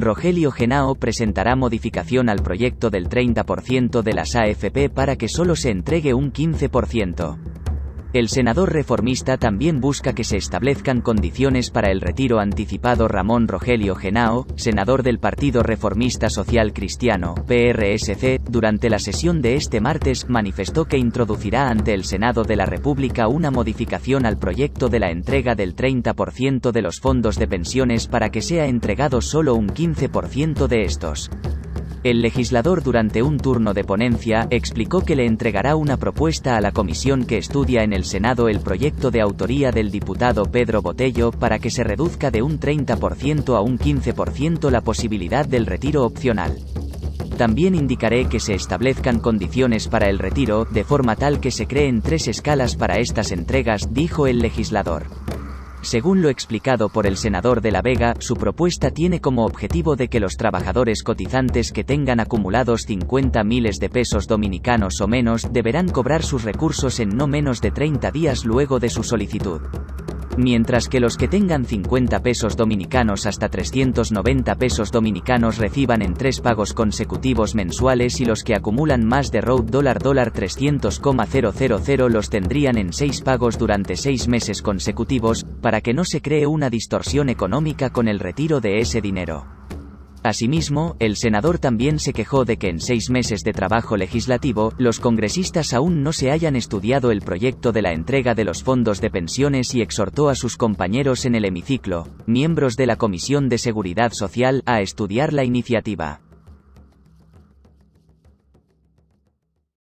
Rogelio Genao presentará modificación al proyecto del 30% de las AFP para que solo se entregue un 15%. El senador reformista también busca que se establezcan condiciones para el retiro anticipado Ramón Rogelio Genao, senador del Partido Reformista Social Cristiano, PRSC, durante la sesión de este martes, manifestó que introducirá ante el Senado de la República una modificación al proyecto de la entrega del 30% de los fondos de pensiones para que sea entregado solo un 15% de estos. El legislador durante un turno de ponencia explicó que le entregará una propuesta a la comisión que estudia en el Senado el proyecto de autoría del diputado Pedro Botello para que se reduzca de un 30% a un 15% la posibilidad del retiro opcional. También indicaré que se establezcan condiciones para el retiro, de forma tal que se creen tres escalas para estas entregas, dijo el legislador. Según lo explicado por el senador de La Vega, su propuesta tiene como objetivo de que los trabajadores cotizantes que tengan acumulados 50 miles de pesos dominicanos o menos deberán cobrar sus recursos en no menos de 30 días luego de su solicitud mientras que los que tengan 50 pesos dominicanos hasta 390 pesos dominicanos reciban en tres pagos consecutivos mensuales y los que acumulan más de road dólar dólar 300,000 los tendrían en seis pagos durante seis meses consecutivos, para que no se cree una distorsión económica con el retiro de ese dinero. Asimismo, el senador también se quejó de que en seis meses de trabajo legislativo, los congresistas aún no se hayan estudiado el proyecto de la entrega de los fondos de pensiones y exhortó a sus compañeros en el hemiciclo, miembros de la Comisión de Seguridad Social, a estudiar la iniciativa.